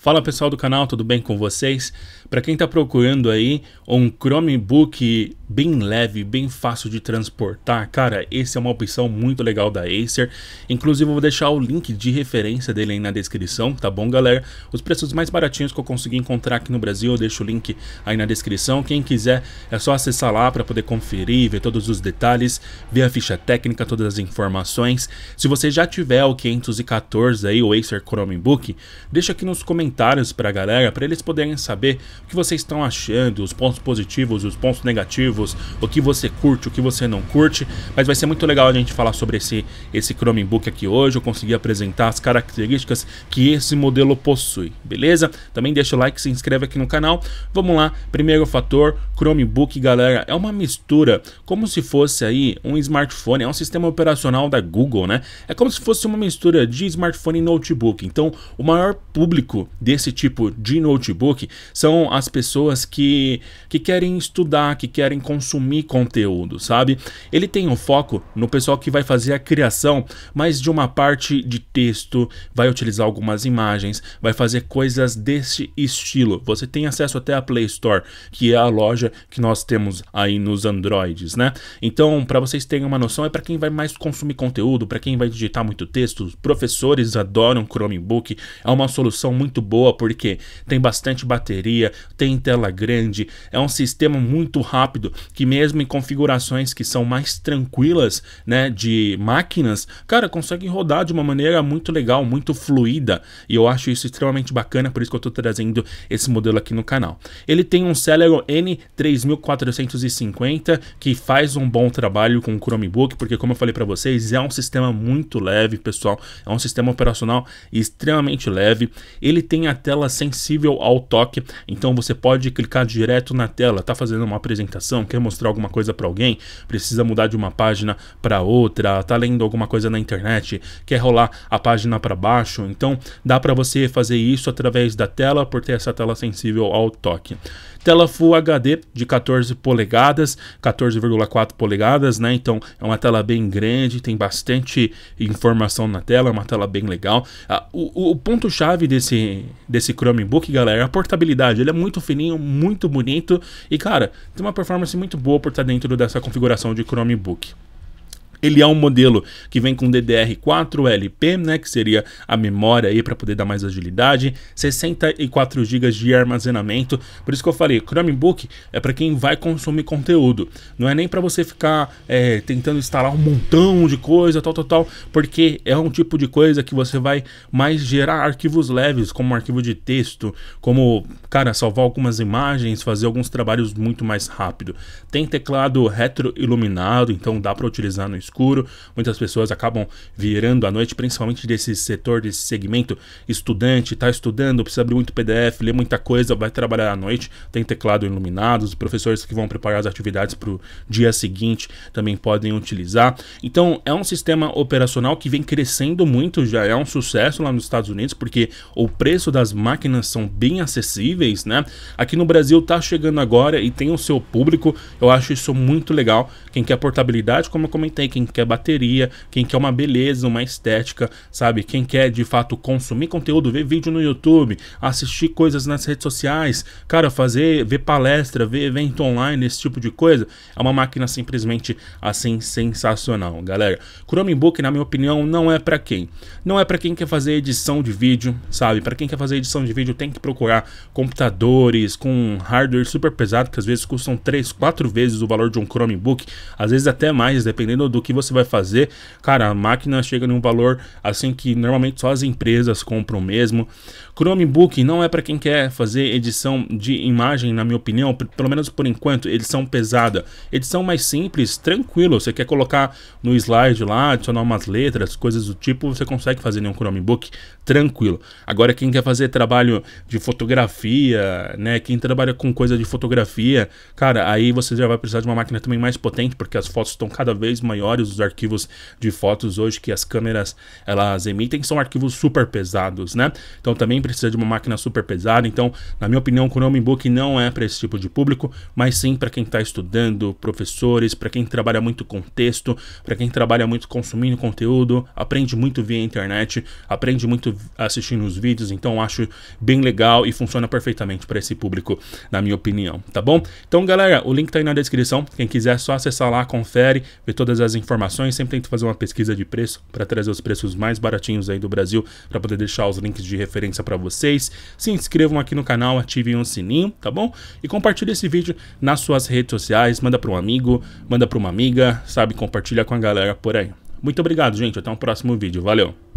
Fala pessoal do canal, tudo bem com vocês? Para quem está procurando aí um Chromebook bem leve, bem fácil de transportar, cara, esse é uma opção muito legal da Acer. Inclusive eu vou deixar o link de referência dele aí na descrição, tá bom galera? Os preços mais baratinhos que eu consegui encontrar aqui no Brasil, eu deixo o link aí na descrição. Quem quiser é só acessar lá para poder conferir, ver todos os detalhes, ver a ficha técnica, todas as informações. Se você já tiver o 514 aí, o Acer Chromebook, deixa aqui nos comentários comentários para a galera, para eles poderem saber o que vocês estão achando, os pontos positivos, os pontos negativos, o que você curte, o que você não curte. Mas vai ser muito legal a gente falar sobre esse, esse Chromebook aqui hoje. Eu consegui apresentar as características que esse modelo possui, beleza? Também deixa o like, se inscreve aqui no canal. Vamos lá, primeiro fator, Chromebook, galera, é uma mistura como se fosse aí um smartphone, é um sistema operacional da Google, né? É como se fosse uma mistura de smartphone e notebook. Então, o maior público desse tipo de notebook são as pessoas que, que querem estudar, que querem consumir conteúdo, sabe? Ele tem um foco no pessoal que vai fazer a criação, mas de uma parte de texto, vai utilizar algumas imagens, vai fazer coisas desse estilo. Você tem acesso até a Play Store, que é a loja que nós temos aí nos Androids, né? Então, para vocês terem uma noção, é para quem vai mais consumir conteúdo, para quem vai digitar muito texto. Professores adoram Chromebook, é uma solução muito boa porque tem bastante bateria, tem tela grande, é um sistema muito rápido que mesmo em configurações que são mais tranquilas, né, de máquinas, cara, consegue rodar de uma maneira muito legal, muito fluida, e eu acho isso extremamente bacana, por isso que eu estou trazendo esse modelo aqui no canal. Ele tem um Celeron N3450 que faz um bom trabalho com o Chromebook, porque como eu falei para vocês, é um sistema muito leve, pessoal, é um sistema operacional extremamente leve. Ele tem tem a tela sensível ao toque, então você pode clicar direto na tela. Tá fazendo uma apresentação, quer mostrar alguma coisa para alguém, precisa mudar de uma página para outra, tá lendo alguma coisa na internet, quer rolar a página para baixo, então dá para você fazer isso através da tela por ter essa tela sensível ao toque. Tela Full HD de 14 polegadas, 14,4 polegadas, né? Então é uma tela bem grande, tem bastante informação na tela, é uma tela bem legal. Ah, o, o ponto-chave desse, desse Chromebook, galera, a portabilidade. Ele é muito fininho, muito bonito e, cara, tem uma performance muito boa por estar dentro dessa configuração de Chromebook. Ele é um modelo que vem com DDR4LP, né, que seria a memória aí para poder dar mais agilidade, 64 GB de armazenamento. Por isso que eu falei, Chromebook é para quem vai consumir conteúdo. Não é nem para você ficar é, tentando instalar um montão de coisa, tal, tal, tal, porque é um tipo de coisa que você vai mais gerar arquivos leves, como um arquivo de texto, como, cara, salvar algumas imagens, fazer alguns trabalhos muito mais rápido. Tem teclado retroiluminado, então dá para utilizar no escuro. Muitas pessoas acabam virando à noite, principalmente desse setor, desse segmento. Estudante, está estudando, precisa abrir muito PDF, ler muita coisa, vai trabalhar à noite. Tem teclado iluminado, os professores que vão preparar as atividades para o dia seguinte também podem utilizar. Então, é um sistema operacional que vem crescendo muito, já é um sucesso lá nos Estados Unidos, porque o preço das máquinas são bem acessíveis, né? Aqui no Brasil está chegando agora e tem o seu público. Eu acho isso muito legal. Quem quer portabilidade, como eu comentei, quem quem quer bateria, quem quer uma beleza, uma estética, sabe? Quem quer de fato consumir conteúdo, ver vídeo no YouTube, assistir coisas nas redes sociais, cara, fazer, ver palestra, ver evento online, esse tipo de coisa, é uma máquina simplesmente assim sensacional, galera. Chromebook, na minha opinião, não é para quem. Não é para quem quer fazer edição de vídeo, sabe? Para quem quer fazer edição de vídeo tem que procurar computadores com hardware super pesado que às vezes custam 3, 4 vezes o valor de um Chromebook, às vezes até mais, dependendo do que que você vai fazer. Cara, a máquina chega num valor assim que normalmente só as empresas compram mesmo. Chromebook não é para quem quer fazer edição de imagem, na minha opinião, pelo menos por enquanto, edição pesada. Edição mais simples, tranquilo, você quer colocar no slide lá, adicionar umas letras, coisas do tipo, você consegue fazer em um Chromebook tranquilo. Agora quem quer fazer trabalho de fotografia, né, quem trabalha com coisa de fotografia, cara, aí você já vai precisar de uma máquina também mais potente, porque as fotos estão cada vez maiores os arquivos de fotos hoje que as câmeras elas emitem são arquivos super pesados, né? Então também precisa de uma máquina super pesada. Então, na minha opinião, o Chromebook não é para esse tipo de público, mas sim para quem está estudando, professores, para quem trabalha muito com texto, para quem trabalha muito consumindo conteúdo, aprende muito via internet, aprende muito assistindo os vídeos. Então, acho bem legal e funciona perfeitamente para esse público, na minha opinião, tá bom? Então, galera, o link tá aí na descrição. Quem quiser é só acessar lá, confere, ver todas as informações informações, sempre tento fazer uma pesquisa de preço para trazer os preços mais baratinhos aí do Brasil para poder deixar os links de referência para vocês. Se inscrevam aqui no canal, ativem o sininho, tá bom? E compartilhe esse vídeo nas suas redes sociais, manda para um amigo, manda para uma amiga, sabe? Compartilha com a galera por aí. Muito obrigado, gente. Até o um próximo vídeo. Valeu!